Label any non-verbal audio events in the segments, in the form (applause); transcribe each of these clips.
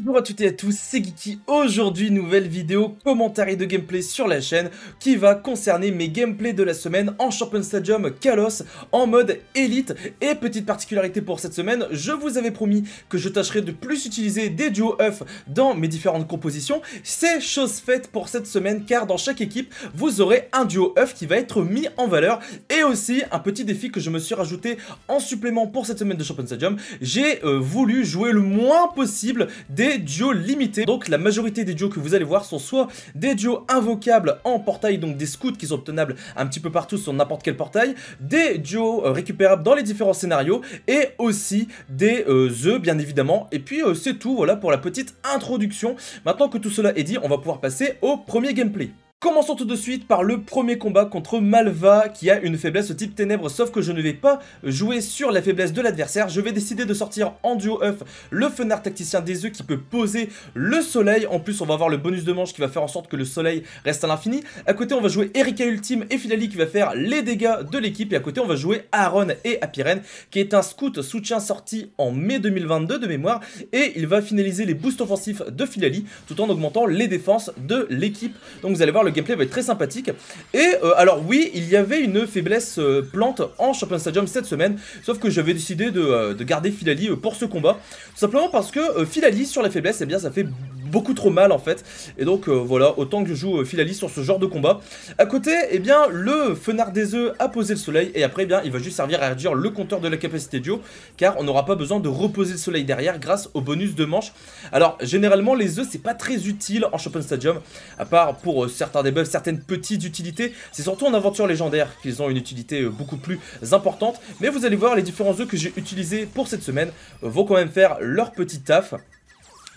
Bonjour à toutes et à tous, c'est Geeky. Aujourd'hui, nouvelle vidéo commentaire de gameplay sur la chaîne qui va concerner mes gameplays de la semaine en Champion Stadium Kalos en mode élite. Et petite particularité pour cette semaine, je vous avais promis que je tâcherais de plus utiliser des duos œufs dans mes différentes compositions. C'est chose faite pour cette semaine car dans chaque équipe, vous aurez un duo œuf qui va être mis en valeur et aussi un petit défi que je me suis rajouté en supplément pour cette semaine de Champion Stadium. J'ai euh, voulu jouer le moins possible des des duos limités. Donc la majorité des duos que vous allez voir sont soit des duos invocables en portail, donc des scouts qui sont obtenables un petit peu partout sur n'importe quel portail, des duos euh, récupérables dans les différents scénarios et aussi des euh, bien évidemment. Et puis euh, c'est tout, voilà pour la petite introduction. Maintenant que tout cela est dit, on va pouvoir passer au premier gameplay. Commençons tout de suite par le premier combat contre Malva qui a une faiblesse type ténèbres sauf que je ne vais pas jouer sur la faiblesse de l'adversaire, je vais décider de sortir en duo œuf le Fenard tacticien des œufs qui peut poser le soleil, en plus on va avoir le bonus de manche qui va faire en sorte que le soleil reste à l'infini, à côté on va jouer Erika Ultime et Filali qui va faire les dégâts de l'équipe et à côté on va jouer Aaron et Apiren qui est un scout soutien sorti en mai 2022 de mémoire et il va finaliser les boosts offensifs de Filali tout en augmentant les défenses de l'équipe, donc vous allez voir le le gameplay va être très sympathique. Et euh, alors oui, il y avait une faiblesse euh, plante en Champion Stadium cette semaine, sauf que j'avais décidé de, euh, garder Filali pour ce combat, simplement parce que Filali sur la faiblesse, et eh bien ça fait beaucoup trop mal en fait. Et donc euh, voilà, autant que je joue euh, Philalis sur ce genre de combat. À côté, eh bien, le Fenard des œufs a posé le soleil et après, eh bien, il va juste servir à réduire le compteur de la capacité duo car on n'aura pas besoin de reposer le soleil derrière grâce au bonus de manche. Alors, généralement, les œufs, c'est pas très utile en champion Stadium, à part pour euh, certains des certaines petites utilités. C'est surtout en aventure légendaire qu'ils ont une utilité beaucoup plus importante. Mais vous allez voir, les différents œufs que j'ai utilisés pour cette semaine vont quand même faire leur petit taf.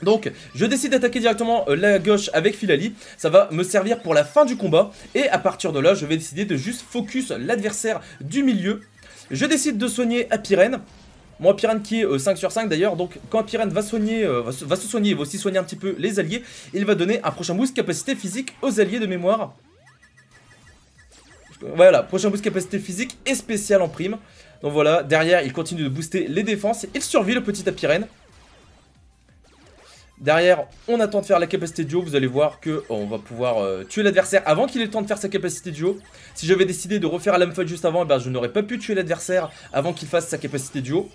Donc je décide d'attaquer directement euh, la gauche avec Filali, ça va me servir pour la fin du combat et à partir de là je vais décider de juste focus l'adversaire du milieu. Je décide de soigner Apirène, moi, Apirène qui est 5 euh, sur 5 d'ailleurs, donc quand Apirène va, soigner, euh, va, se, soigner, il va aussi soigner un petit peu les alliés, il va donner un prochain boost capacité physique aux alliés de mémoire. Voilà, prochain boost capacité physique et spécial en prime. Donc voilà, derrière il continue de booster les défenses, il survit le petit Apirène. Derrière, on attend de faire la capacité duo. Vous allez voir que euh, on va pouvoir euh, tuer l'adversaire avant qu'il ait le temps de faire sa capacité duo. Si j'avais décidé de refaire la fight juste avant, eh ben, je n'aurais pas pu tuer l'adversaire avant qu'il fasse sa capacité duo.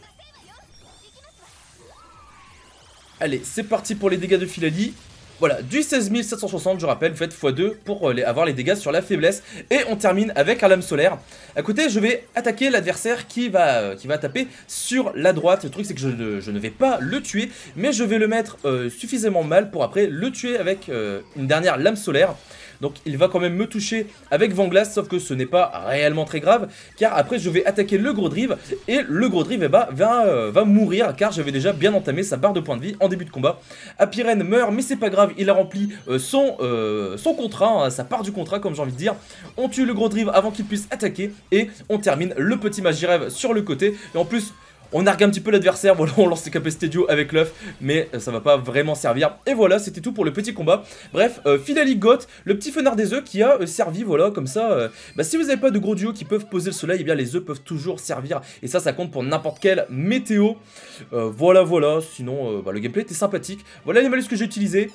Allez, c'est parti pour les dégâts de Filali. Voilà, du 16760, je rappelle, vous faites x2 pour euh, avoir les dégâts sur la faiblesse. Et on termine avec un lame solaire. À côté, je vais attaquer l'adversaire qui va, euh, qui va taper sur la droite. Le truc, c'est que je ne, vais pas le tuer, mais je vais le mettre euh, suffisamment mal pour après le tuer avec une dernière lame solaire. Donc il va quand même me toucher avec Vanglas, sauf que ce n'est pas réellement très grave, car après je vais attaquer le gros drive, et le gros drive eh ben, euh, va, mourir, car j'avais déjà bien entamé sa barre de points de vie en début de combat. Apirène meurt, mais c'est pas grave, il a rempli euh, euh, son, contrat, hein, sa part du contrat comme j'ai envie de dire. On tue le gros drive avant qu'il puisse attaquer, et on termine le petit Magirève sur le côté, et en plus... On argue un petit peu l'adversaire, voilà, on lance les capacités duo avec l'œuf, mais euh, ça va pas vraiment servir. Et voilà, c'était tout pour le petit combat. Bref, euh, le petit fenard des œufs qui a euh, servi, voilà, comme ça. Euh, bah, si vous n'avez pas de gros duos qui peuvent poser le soleil, eh bien les œufs peuvent toujours servir. Et ça, ça compte pour n'importe quelle météo. voilà, voilà, sinon bah, le gameplay était sympathique. Voilà les malus que j'ai utilisés.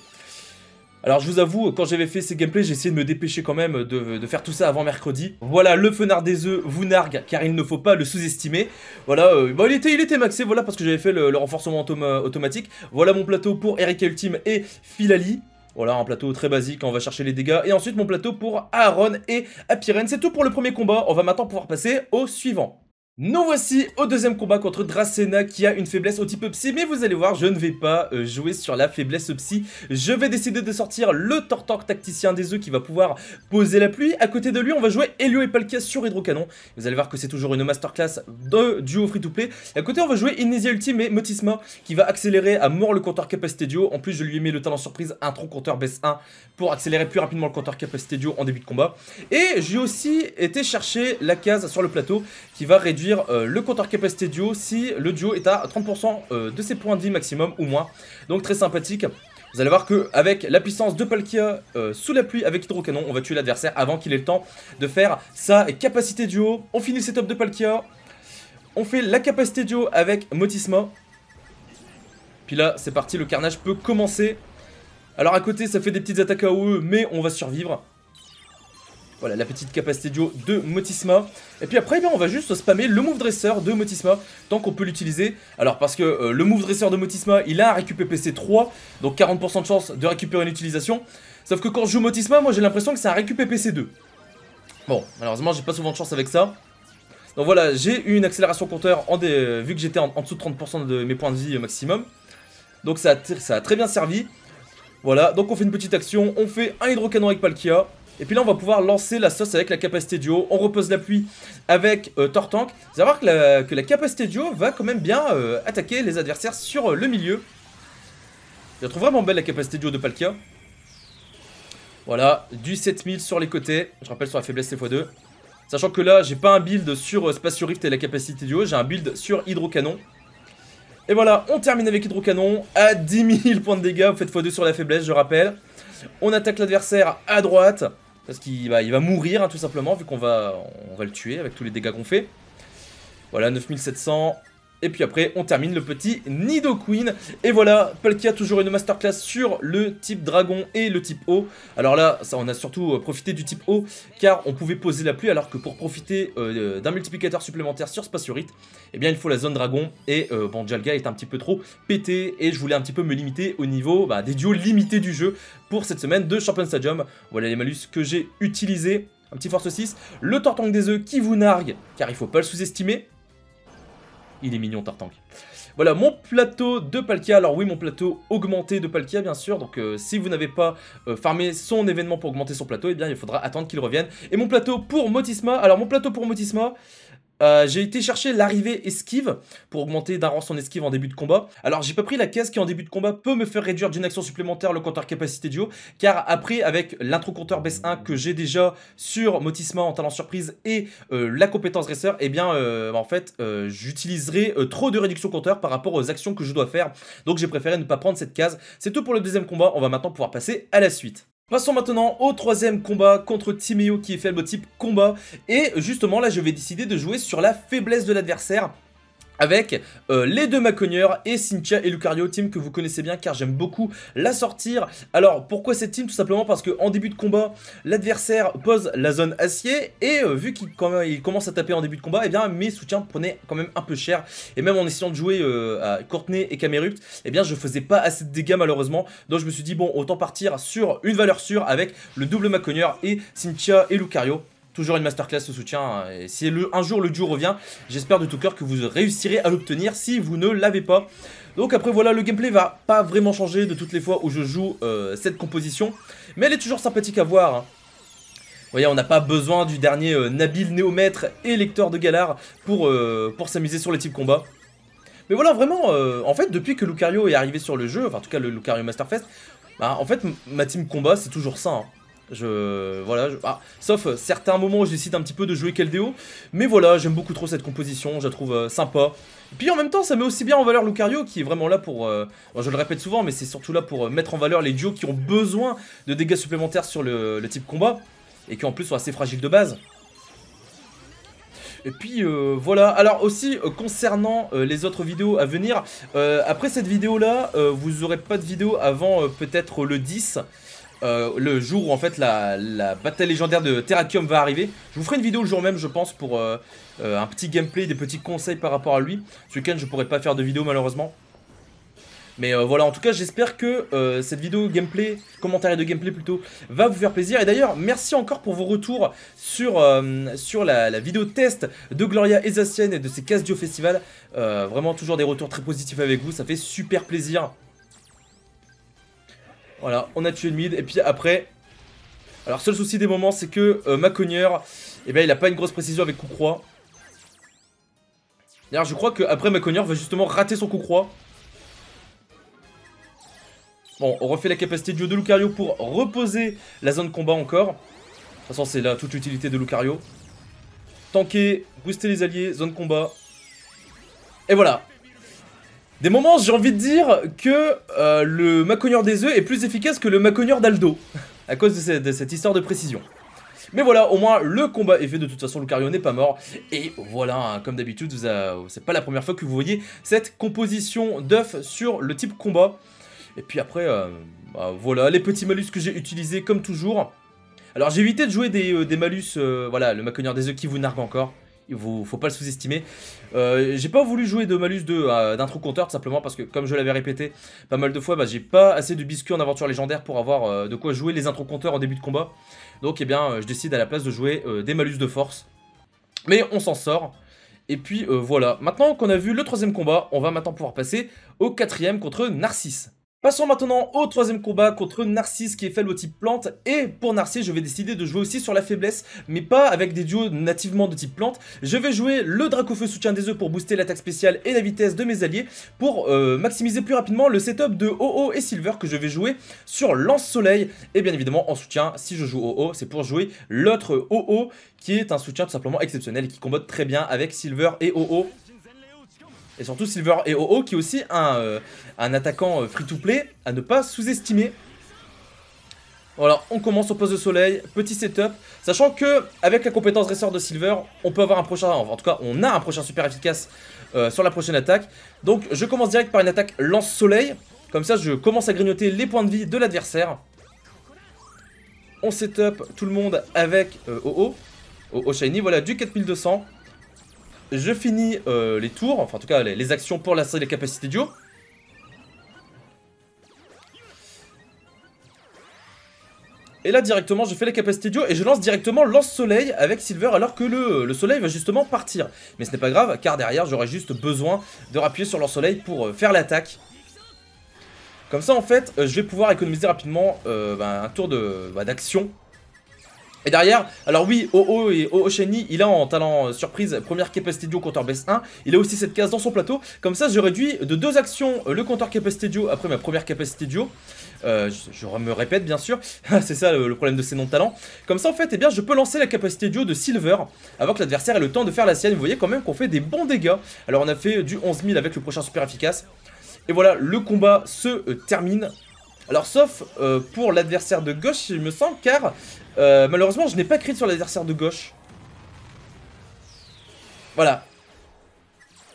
Alors je vous avoue, quand j'avais fait ces gameplays, j'ai essayé de me dépêcher quand même de, faire tout ça avant mercredi. Voilà, le fenard des œufs vous nargue, car il ne faut pas le sous-estimer. Voilà, euh, bah, il, était, il était maxé, voilà, parce que j'avais fait le, renforcement euh, automatique. Voilà mon plateau pour Erika Ultime et Filali. Voilà, un plateau très basique, on va chercher les dégâts. Et ensuite, mon plateau pour Aaron et Apiren. C'est tout pour le premier combat, on va maintenant pouvoir passer au suivant. Nous voici au deuxième combat contre Dracena qui a une faiblesse au type psy, mais vous allez voir, je ne vais pas euh, jouer sur la faiblesse psy. Je vais décider de sortir le Tortorque tacticien des œufs qui va pouvoir poser la pluie. À côté de lui, on va jouer Helio et Palkia sur Hydrocanon. Vous allez voir que c'est toujours une masterclass de duo free-to-play. À côté, on va jouer Inesia Ultime et Motisma qui va accélérer à mort le compteur Capacité Duo. En plus, je lui ai mis le talent surprise Intro compteur baisse 1 pour accélérer plus rapidement le compteur Capacité Duo en début de combat. Et j'ai aussi été chercher la case sur le plateau qui va réduire euh, le compteur capacité duo si le duo est à 30% euh, de ses points de vie maximum ou moins. Donc très sympathique. Vous allez voir que avec la puissance de Palkia euh, sous la pluie avec Hydrocanon, on va tuer l'adversaire avant qu'il ait le temps de faire sa capacité duo. On finit le setup de Palkia. On fait la capacité duo avec Motisma. Puis là, c'est parti, le carnage peut commencer. Alors à côté, ça fait des petites attaques à eux, mais on va survivre. Voilà, la petite capacité duo de Motisma. Et puis après, eh bien, on va juste spammer le move dresseur de Motisma, tant qu'on peut l'utiliser. Alors parce que euh, le move dresseur de Motisma, il a un récup PC 3, donc 40% de chance de récupérer une utilisation. Sauf que quand je joue Motisma, moi j'ai l'impression que c'est un récupé PC 2. Bon, malheureusement, j'ai pas souvent de chance avec ça. Donc voilà, j'ai eu une accélération compteur en euh, vu que j'étais en, dessous de 30% de mes points de vie euh, maximum. Donc ça ça a très bien servi. Voilà, donc on fait une petite action, on fait un hydrocanon avec Palkia. Et puis là, on va pouvoir lancer la sauce avec la capacité duo. On repose l'appui avec euh, Tortank. Vous allez voir que la, capacité duo va quand même bien euh, attaquer les adversaires sur euh, le milieu. Je trouve vraiment belle la capacité duo de Palkia. Voilà, du 7000 sur les côtés. Je rappelle sur la faiblesse, c'est x2. Sachant que là, j'ai pas un build sur Spatio Rift et la capacité duo. J'ai un build sur Hydrocanon. Et voilà, on termine avec Hydrocanon à 10 000 (laughs) points de dégâts. Vous faites x2 sur la faiblesse, je rappelle. On attaque l'adversaire à droite. Parce qu'il bah, il va mourir hein, tout simplement vu qu'on va, on va le tuer avec tous les dégâts qu'on fait. Voilà 9700. Et puis après, on termine le petit Nido Queen. Et voilà, Palkia toujours une masterclass sur le type dragon et le type eau. Alors là, ça, on a surtout euh, profité du type eau, car on pouvait poser la pluie, alors que pour profiter euh, euh, d'un multiplicateur supplémentaire sur Spaciorite, eh bien il faut la zone dragon. Et bon, Jalga est un petit peu trop pété, et je voulais un petit peu me limiter au niveau bah, des duos limités du jeu pour cette semaine de Champion Stadium. Voilà les malus que j'ai utilisés. Un petit force 6, le tortank des œufs qui vous nargue, car il faut pas le sous-estimer, il est mignon Tartank. Voilà, mon plateau de Palkia. Alors oui, mon plateau augmenté de Palkia, bien sûr. Donc euh, si vous n'avez pas euh, farmé son événement pour augmenter son plateau, eh bien il faudra attendre qu'il revienne. Et mon plateau pour Motisma. Alors mon plateau pour Motisma, euh, j'ai été chercher l'arrivée esquive pour augmenter d'un rang son esquive en début de combat. Alors j'ai pas pris la case qui en début de combat peut me faire réduire d'une action supplémentaire le compteur capacité duo car après avec l'intro compteur baisse 1 que j'ai déjà sur motissement en talent surprise et euh, la compétence dresseur, et eh bien euh, en fait j'utiliserai trop de réduction compteur par rapport aux actions que je dois faire. Donc j'ai préféré ne pas prendre cette case. C'est tout pour le deuxième combat, on va maintenant pouvoir passer à la suite. Passons maintenant au troisième combat contre Timéo qui est faible type combat. Et justement là je vais décider de jouer sur la faiblesse de l'adversaire avec euh, les deux Maconieurs et Cynthia et Lucario, team que vous connaissez bien car j'aime beaucoup la sortir. Alors pourquoi cette team Tout simplement parce que début de combat, l'adversaire pose la zone acier et euh, vu qu'il commence à taper en début de combat, et eh bien mes soutiens prenaient quand même un peu cher et même en essayant de jouer euh, à Courtenay et Camerupt, et eh bien je faisais pas assez de dégâts malheureusement. Donc je me suis dit bon, autant partir sur une valeur sûre avec le double Maconieur et Cynthia et Lucario Toujours une masterclass de soutien. Hein, et si un jour le duo revient, j'espère de tout cœur que vous réussirez à l'obtenir si vous ne l'avez pas. Donc après voilà, le gameplay va pas vraiment changer de toutes les fois où je joue euh, cette composition. Mais elle est toujours sympathique à voir. Hein. Vous voyez, on n'a pas besoin du dernier euh, Nabil Néomètre et lecteur de Galar pour, euh, pour s'amuser sur les types combats. Mais voilà, vraiment, en fait, depuis que Lucario est arrivé sur le jeu, enfin en tout cas le Lucario Masterfest, bah, en fait, ma team combat, c'est toujours ça. Je, voilà, ah, sauf euh, certains moments où je décide un petit peu de jouer Keldeo. Mais voilà, j'aime beaucoup trop cette composition, je la trouve euh, sympa. puis en même temps, ça met aussi bien en valeur Lucario qui est vraiment là pour. Euh, je le répète souvent, mais c'est surtout là pour mettre en valeur les duos qui ont besoin de dégâts supplémentaires sur le, type combat. Et qui en plus sont assez fragiles de base. Et puis voilà, alors aussi concernant les autres vidéos à venir, après cette vidéo là, vous aurez pas de vidéo avant peut-être le 10. Euh, le jour où en fait la, bataille légendaire de Terrakium va arriver. Je vous ferai une vidéo le jour même, je pense, pour euh, euh, un petit gameplay, des petits conseils par rapport à lui. Ce week-end, je pourrai pas faire de vidéo malheureusement. Mais voilà, en tout cas, j'espère que cette vidéo gameplay, commentaire de gameplay plutôt, va vous faire plaisir. Et d'ailleurs, merci encore pour vos retours sur, sur la, vidéo test de Gloria Esacienne et de ses Casdio Festival. vraiment, toujours des retours très positifs avec vous, ça fait super plaisir. Voilà, on a tué le mid. Et puis après... Alors, seul souci des moments, c'est que euh, eh ben, il a pas une grosse précision avec coup croix. D'ailleurs, je crois qu'après, Macogneur va justement rater son coup croix. Bon, on refait la capacité du de Lucario pour reposer la zone combat encore. De toute façon, c'est la toute utilité de Lucario. Tanker, booster les alliés, zone combat. Et voilà, des moments, j'ai envie de dire que euh, le macogneur des œufs est plus efficace que le macogneur d'Aldo, à cause de cette, histoire de précision. Mais voilà, au moins le combat est fait, de toute façon Lucario n'est pas mort, et voilà, hein, comme d'habitude, c'est pas la première fois que vous voyez cette composition d'œufs sur le type combat. Et puis après, euh, bah, voilà, les petits malus que j'ai utilisés comme toujours. Alors j'ai évité de jouer des, euh, malus, voilà, le macogneur des œufs qui vous nargue encore il faut, faut pas le sous-estimer. Euh, j'ai pas voulu jouer de malus de euh, d'intro compteur tout simplement parce que comme je l'avais répété pas mal de fois, bah, j'ai pas assez de biscuits en aventure légendaire pour avoir euh, de quoi jouer les intro compteurs en début de combat. Donc eh bien je décide à la place de jouer des malus de force. Mais on s'en sort. Et puis voilà, maintenant qu'on a vu le troisième combat, on va maintenant pouvoir passer au quatrième contre Narcisse. Passons maintenant au troisième combat contre Narcisse qui est faible au type plante et pour Narcisse je vais décider de jouer aussi sur la faiblesse mais pas avec des duos nativement de type plante. Je vais jouer le Dracofeu soutien des œufs pour booster l'attaque spéciale et la vitesse de mes alliés pour euh, maximiser plus rapidement le setup de OO et Silver que je vais jouer sur Lance Soleil et bien évidemment en soutien si je joue OO c'est pour jouer l'autre OO qui est un soutien tout simplement exceptionnel et qui combatte très bien avec Silver et OO et surtout Silver et OO qui est aussi un, euh, attaquant euh, free-to-play à ne pas sous-estimer. Voilà, on commence au poste de soleil, petit setup, sachant que avec la compétence dresseur de Silver, on peut avoir un prochain, en tout cas on a un prochain super efficace euh, sur la prochaine attaque. Donc je commence direct par une attaque lance-soleil, comme ça je commence à grignoter les points de vie de l'adversaire. On setup tout le monde avec OO, OO Shiny, voilà du 4200 je finis euh, les tours, enfin en tout cas les, actions pour la série des capacités duo. Et là directement je fais les capacités duo et je lance directement lance soleil avec Silver alors que le, soleil va justement partir. Mais ce n'est pas grave car derrière j'aurai juste besoin de rappuyer sur l'Ensoleil soleil pour euh, faire l'attaque. Comme ça en fait euh, je vais pouvoir économiser rapidement ben, un tour ben, d'action et derrière, alors oui, Oho et Oho Shiny, il a en talent euh, surprise première capacité duo compteur base 1. Il a aussi cette case dans son plateau. Comme ça, je réduis de deux actions euh, le compteur capacité duo après ma première capacité duo. Euh, je, me répète bien sûr, (laughs) c'est ça le, problème de ces non-talents. Comme ça en fait, et eh bien, je peux lancer la capacité duo de Silver avant que l'adversaire ait le temps de faire la sienne. Vous voyez quand même qu'on fait des bons dégâts. Alors on a fait du 11 000 avec le prochain super efficace. Et voilà, le combat se termine. Alors sauf euh, pour l'adversaire de gauche, il me semble, car euh, malheureusement, je n'ai pas crit sur l'adversaire de gauche. Voilà.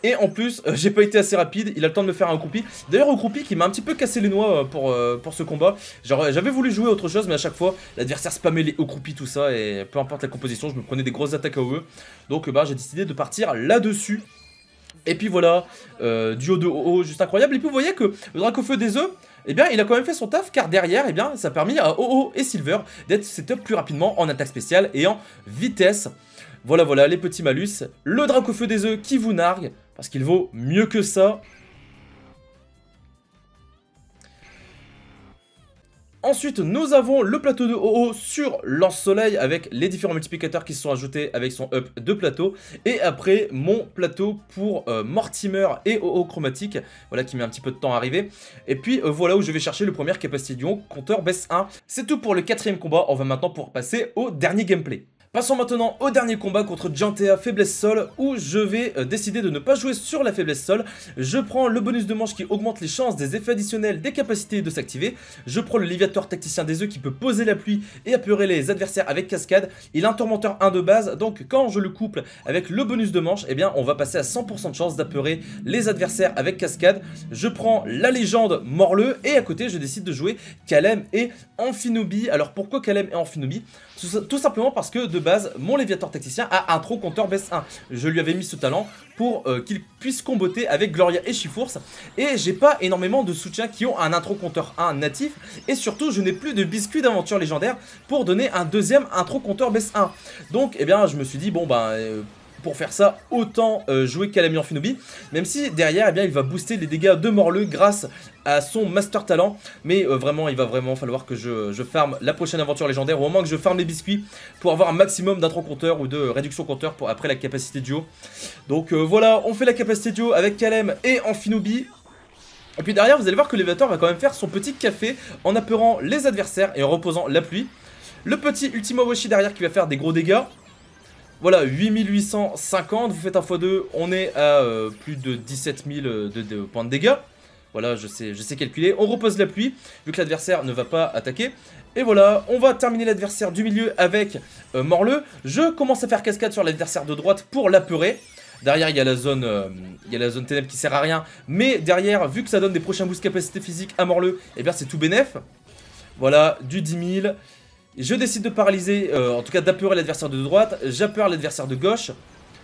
Et en plus, euh, j'ai pas été assez rapide, il a le temps de me faire un croupi. D'ailleurs, au qui m'a un petit peu cassé les noix pour, pour ce combat. J'avais voulu jouer autre chose, mais à chaque fois, l'adversaire spammait les hauts tout ça, et peu importe la composition, je me prenais des grosses attaques à Oe. Donc bah, j'ai décidé de partir là-dessus. Et puis voilà, duo de haut, juste incroyable. Et puis vous voyez que le feu des oeufs eh bien, il a quand même fait son taf, car derrière, eh bien, ça a permis à OO et Silver d'être setup plus rapidement en attaque spéciale et en vitesse. Voilà, voilà, les petits malus. Le feu des œufs qui vous nargue, parce qu'il vaut mieux que ça. Ensuite, nous avons le plateau de OO sur Lance Soleil avec les différents multiplicateurs qui sont ajoutés avec son up de plateau. Et après, mon plateau pour euh, Mortimer et OO chromatique, voilà qui met un petit peu de temps à arriver. Et puis, euh, voilà où je vais chercher le premier capacité du compteur baisse 1. C'est tout pour le quatrième combat, on va maintenant pour passer au dernier gameplay. Passons maintenant au dernier combat contre Giantea Faiblesse Sol où je vais euh, décider de ne pas jouer sur la Faiblesse Sol. Je prends le bonus de manche qui augmente les chances des effets additionnels des capacités de s'activer. Je prends le léviateur Tacticien des œufs qui peut poser la pluie et apeurer les adversaires avec cascade. Il a un tourmenteur 1 de base donc quand je le couple avec le bonus de manche, eh bien on va passer à 100% de chance d'apeurer les adversaires avec cascade. Je prends la légende Morleux et à côté je décide de jouer Kalem et Amphinobi. Alors pourquoi Kalem et Amphinobi Tout simplement parce que de mon Léviator Tacticien à intro compteur baisse 1. Je lui avais mis ce talent pour euh, qu'il puisse comboter avec Gloria et Chiforce. Et j'ai pas énormément de soutiens qui ont un intro compteur 1 natif. Et surtout, je n'ai plus de biscuit d'aventure légendaire pour donner un deuxième intro compteur baisse 1. Donc, eh bien, je me suis dit, bon, ben... Euh, pour faire ça, autant euh, jouer jouer et Finobi. Même si derrière, eh bien, il va booster les dégâts de Morleux grâce à son Master Talent. Mais euh, vraiment, il va vraiment falloir que je, je farme la prochaine aventure légendaire, au moins que je farme les biscuits pour avoir un maximum d'intro compteur ou de réduction compteur pour après la capacité duo. Donc euh, voilà, on fait la capacité duo avec Kalem et Finobi. Et puis derrière, vous allez voir que l'évateur va quand même faire son petit café en apeurant les adversaires et en reposant la pluie. Le petit Ultimo Washi derrière qui va faire des gros dégâts. Voilà, 8850, vous faites un x2, on est à euh, plus de 17 000 euh, de, points de dégâts. Voilà, je sais, je sais calculer. On repose la pluie, vu que l'adversaire ne va pas attaquer. Et voilà, on va terminer l'adversaire du milieu avec euh, Morleux. Je commence à faire cascade sur l'adversaire de droite pour l'apeurer. Derrière, il y a la zone, il y a la zone ténèbre qui sert à rien. Mais derrière, vu que ça donne des prochains boosts capacité physique à Morleux, et eh bien c'est tout bénef. Voilà, du 10 000. Je décide de paralyser, euh, en tout cas d'apeurer l'adversaire de droite, j'apeure l'adversaire de gauche.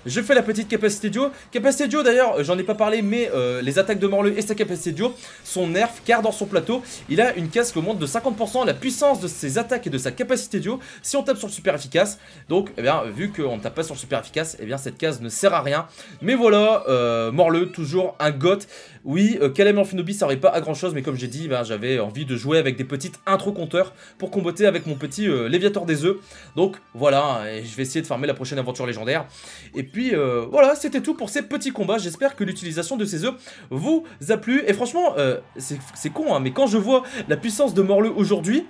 Je fais la petite capacité duo. Capacité duo d'ailleurs, euh, j'en ai pas parlé, mais euh, les attaques de Morleux et sa capacité duo sont nerf car dans son plateau, il a une case qui augmente de 50% la puissance de ses attaques et de sa capacité duo si on tape sur super efficace. Donc, eh bien, vu qu'on ne tape pas sur super efficace, eh bien, cette case ne sert à rien. Mais voilà, euh, toujours un goth. Oui, euh, en Finobi, ça aurait pas à grand chose, mais comme j'ai dit, ben, j'avais envie de jouer avec des petites intro compteurs pour comboter avec mon petit euh, Léviator des œufs. Donc voilà, je vais essayer de farmer la prochaine aventure légendaire. Et puis euh, voilà, c'était tout pour ces petits combats. J'espère que l'utilisation de ces œufs vous a plu. Et franchement, euh, c'est con, hein, mais quand je vois la puissance de Morleux aujourd'hui,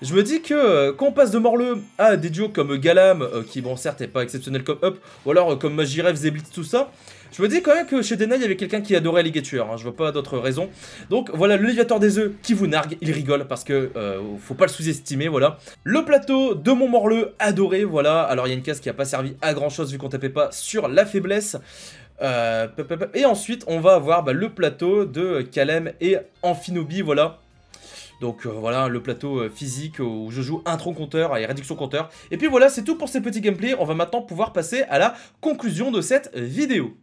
je me dis que euh, quand on passe de Morleux à des duos comme Galam, euh, qui bon certes n'est pas exceptionnel comme Up, ou alors euh, comme Magirev, Zeblitz, tout ça, je me dis quand même que chez Dena il y avait quelqu'un qui adorait les hein. je vois pas d'autres raisons. Donc voilà, le Léviator des œufs qui vous nargue, il rigole parce que faut pas le sous-estimer, voilà. Le plateau de Morleux adoré, voilà. Alors il y a une case qui a pas servi à grand chose vu qu'on tapait pas sur la faiblesse. et ensuite on va avoir bah, le plateau de Kalem et Amphinobi, voilà donc euh, voilà, le plateau euh, physique où je joue intro compteur et réduction compteur. Et puis voilà, c'est tout pour ces petits gameplays. On va maintenant pouvoir passer à la conclusion de cette vidéo.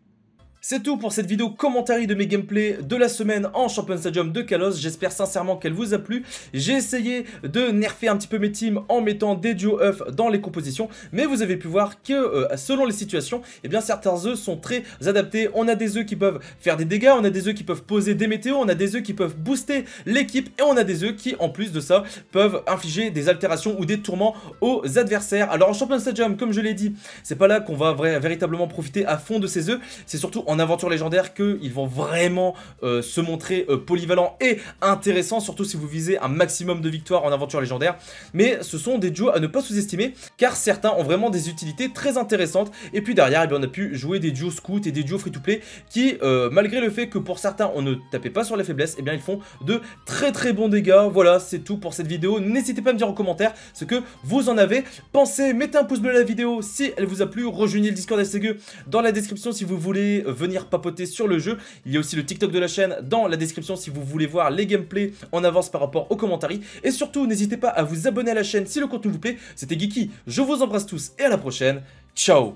C'est tout pour cette vidéo commentary de mes gameplays de la semaine en Champion Stadium de Kalos. J'espère sincèrement qu'elle vous a plu. J'ai essayé de nerfer un petit peu mes teams en mettant des duo œufs dans les compositions. Mais vous avez pu voir que euh, selon les situations, eh bien certains œufs sont très adaptés. On a des œufs qui peuvent faire des dégâts, on a des œufs qui peuvent poser des météos, on a des œufs qui peuvent booster l'équipe et on a des œufs qui en plus de ça peuvent infliger des altérations ou des tourments aux adversaires. Alors en Champion Stadium, comme je l'ai dit, c'est pas là qu'on va véritablement profiter à fond de ces œufs. C'est surtout en en aventure légendaire qu'ils vont vraiment euh, se montrer euh, polyvalents et intéressants, surtout si vous visez un maximum de victoires en aventure légendaire. Mais ce sont des duos à ne pas sous-estimer, car certains ont vraiment des utilités très intéressantes. Et puis derrière, eh bien, on a pu jouer des duos scouts et des duos free-to-play qui, euh, malgré le fait que pour certains, on ne tapait pas sur les faiblesses, et eh bien, ils font de très très bons dégâts. Voilà, c'est tout pour cette vidéo. N'hésitez pas à me dire en commentaire ce que vous en avez pensé. Mettez un pouce bleu à la vidéo si elle vous a plu. Rejoignez le Discord SGE dans la description si vous voulez venir venir papoter sur le jeu. Il y a aussi le TikTok de la chaîne dans la description si vous voulez voir les gameplays en avance par rapport aux commentaires. Et surtout, n'hésitez pas à vous abonner à la chaîne si le contenu vous plaît. C'était Geeky, je vous embrasse tous et à la prochaine. Ciao